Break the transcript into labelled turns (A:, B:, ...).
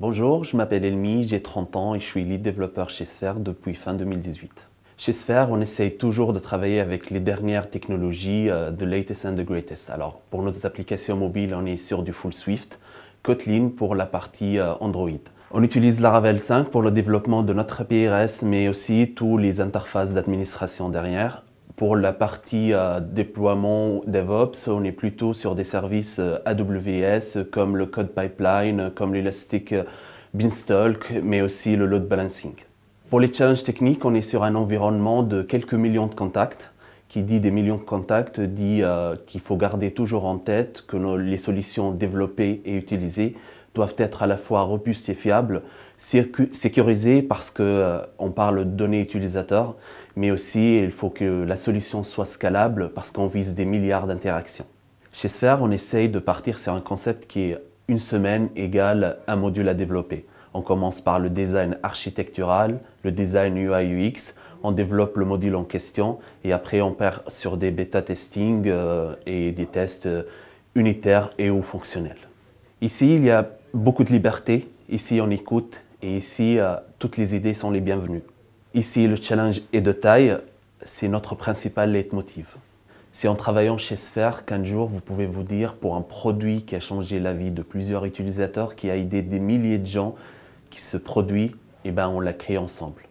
A: Bonjour, je m'appelle Elmi, j'ai 30 ans et je suis lead développeur chez Sphere depuis fin 2018. Chez Sphere, on essaye toujours de travailler avec les dernières technologies, euh, the latest and the greatest. Alors, pour nos applications mobiles, on est sur du full Swift, Kotlin pour la partie euh, Android. On utilise Ravel 5 pour le développement de notre API mais aussi toutes les interfaces d'administration derrière, pour la partie euh, déploiement DevOps, on est plutôt sur des services euh, AWS comme le Code Pipeline, comme l'Elastic euh, Beanstalk, mais aussi le load balancing. Pour les challenges techniques, on est sur un environnement de quelques millions de contacts. Qui dit des millions de contacts dit qu'il faut garder toujours en tête que les solutions développées et utilisées doivent être à la fois robustes et fiables, sécurisés parce qu'on euh, on parle de données utilisateurs, mais aussi il faut que la solution soit scalable parce qu'on vise des milliards d'interactions. Chez Sphere, on essaye de partir sur un concept qui est une semaine égale un module à développer. On commence par le design architectural, le design UI UX, on développe le module en question et après on perd sur des bêta testing euh, et des tests euh, unitaires et ou fonctionnels. Ici, il y a beaucoup de liberté. Ici, on écoute et ici, euh, toutes les idées sont les bienvenues. Ici, le challenge est de taille. C'est notre principal leitmotiv. C'est en travaillant chez Sphere qu'un jour, vous pouvez vous dire pour un produit qui a changé la vie de plusieurs utilisateurs, qui a aidé des milliers de gens, qui se produit, et eh ben on l'a créé ensemble.